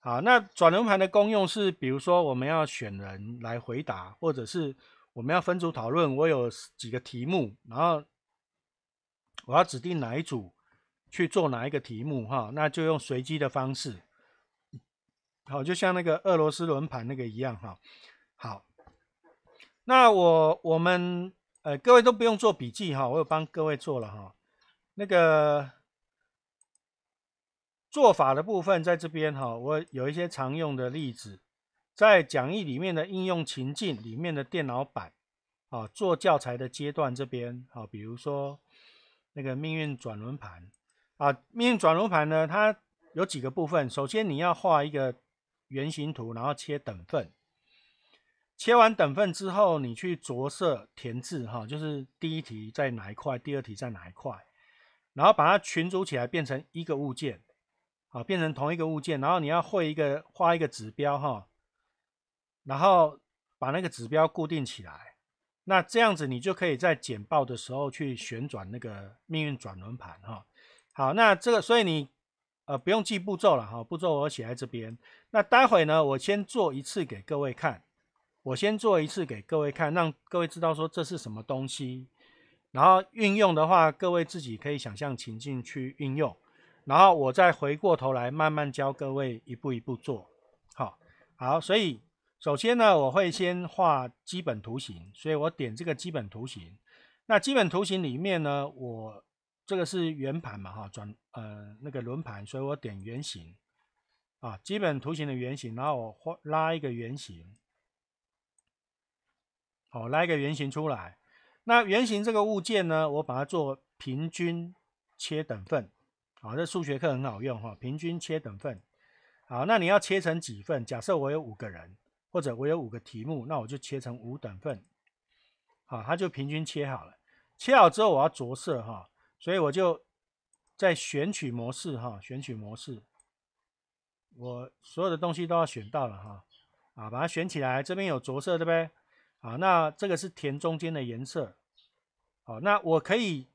好，那转轮盘的功用是，比如说我们要选人来回答，或者是我们要分组讨论。我有几个题目，然后我要指定哪一组去做哪一个题目，哈，那就用随机的方式。好，就像那个俄罗斯轮盘那个一样，哈。好，那我我们呃各位都不用做笔记哈，我有帮各位做了哈。那个。做法的部分在这边哈，我有一些常用的例子，在讲义里面的应用情境里面的电脑版，啊，做教材的阶段这边，啊，比如说那个命运转轮盘，啊，命运转轮盘呢，它有几个部分，首先你要画一个圆形图，然后切等份，切完等份之后，你去着色填字，哈，就是第一题在哪一块，第二题在哪一块，然后把它群组起来变成一个物件。好，变成同一个物件，然后你要绘一个画一个指标哈，然后把那个指标固定起来，那这样子你就可以在简报的时候去旋转那个命运转轮盘哈。好，那这个所以你呃不用记步骤了哈，步骤我写在这边。那待会呢，我先做一次给各位看，我先做一次给各位看，让各位知道说这是什么东西。然后运用的话，各位自己可以想象情境去运用。然后我再回过头来慢慢教各位一步一步做，好好，所以首先呢，我会先画基本图形，所以我点这个基本图形。那基本图形里面呢，我这个是圆盘嘛，哈，转呃那个轮盘，所以我点圆形啊，基本图形的圆形，然后我画拉一个圆形，好，拉一个圆形出来。那圆形这个物件呢，我把它做平均切等份。好，这数学课很好用哈，平均切等份。好，那你要切成几份？假设我有五个人，或者我有五个题目，那我就切成五等份。好，它就平均切好了。切好之后，我要着色哈，所以我就在选取模式哈，选取模式，我所有的东西都要选到了哈。啊，把它选起来，这边有着色对不对？好，那这个是填中间的颜色。好，那我可以，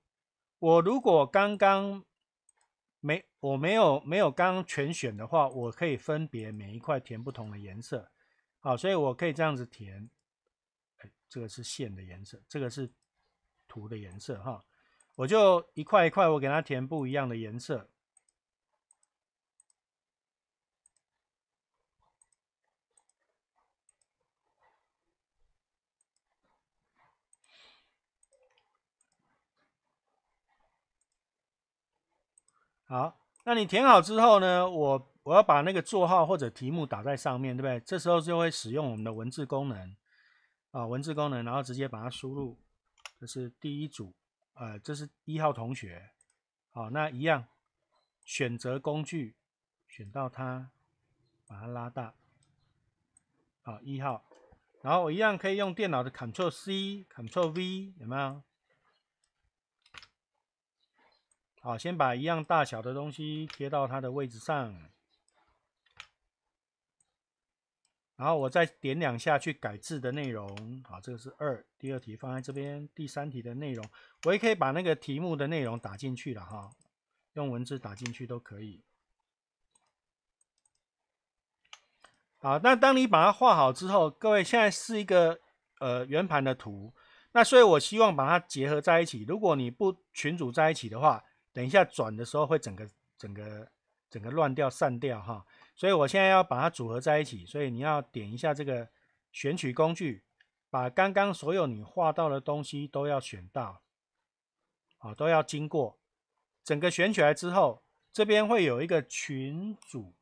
我如果刚刚。没，我没有没有刚全选的话，我可以分别每一块填不同的颜色，好，所以我可以这样子填，这个是线的颜色，这个是图的颜色哈，我就一块一块我给它填不一样的颜色。好，那你填好之后呢？我我要把那个座号或者题目打在上面对不对？这时候就会使用我们的文字功能啊，文字功能，然后直接把它输入。这是第一组，呃，这是一号同学。好，那一样，选择工具，选到它，把它拉大。好，一号，然后我一样可以用电脑的 Ctrl+C，Ctrl+V，有没有？好，先把一样大小的东西贴到它的位置上，然后我再点两下去改字的内容。好，这个是二，第二题放在这边，第三题的内容我也可以把那个题目的内容打进去了哈，用文字打进去都可以。好，那当你把它画好之后，各位现在是一个呃圆盘的图，那所以我希望把它结合在一起。如果你不群组在一起的话，等一下转的时候会整个整个整个乱掉散掉哈，所以我现在要把它组合在一起，所以你要点一下这个选取工具，把刚刚所有你画到的东西都要选到，啊都要经过，整个选起来之后，这边会有一个群组，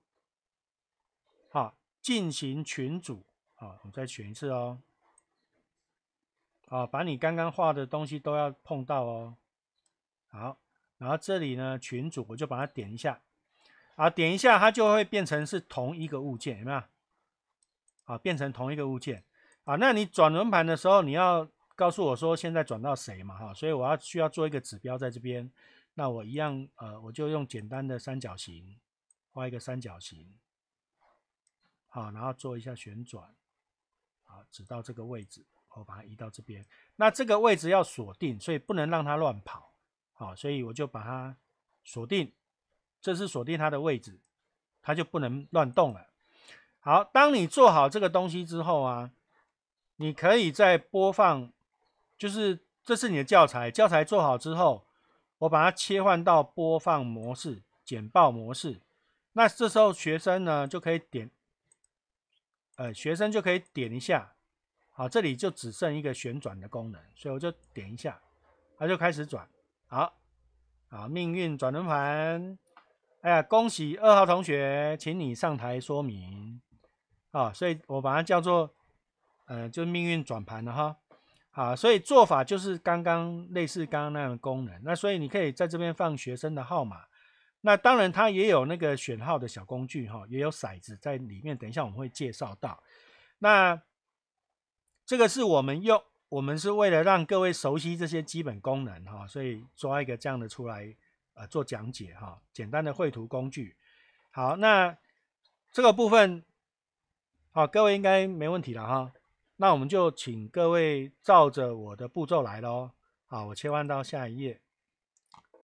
好，进行群组，啊我再选一次哦，啊把你刚刚画的东西都要碰到哦，好。然后这里呢，群组我就把它点一下，啊，点一下它就会变成是同一个物件，有没有？啊，变成同一个物件，啊，那你转轮盘的时候，你要告诉我说现在转到谁嘛，哈，所以我要需要做一个指标在这边，那我一样，呃，我就用简单的三角形画一个三角形，好，然后做一下旋转，好，指到这个位置，我把它移到这边，那这个位置要锁定，所以不能让它乱跑。好，所以我就把它锁定，这是锁定它的位置，它就不能乱动了。好，当你做好这个东西之后啊，你可以在播放，就是这是你的教材，教材做好之后，我把它切换到播放模式，简报模式。那这时候学生呢就可以点，呃，学生就可以点一下，好，这里就只剩一个旋转的功能，所以我就点一下，它就开始转。好，啊，命运转轮盘，哎呀，恭喜二号同学，请你上台说明，啊，所以我把它叫做，呃，就是命运转盘了哈。好，所以做法就是刚刚类似刚刚那样的功能。那所以你可以在这边放学生的号码。那当然，它也有那个选号的小工具哈，也有骰子在里面。等一下我们会介绍到。那这个是我们用。我们是为了让各位熟悉这些基本功能哈，所以抓一个这样的出来，呃，做讲解哈，简单的绘图工具。好，那这个部分，好，各位应该没问题了哈。那我们就请各位照着我的步骤来喽。好，我切换到下一页。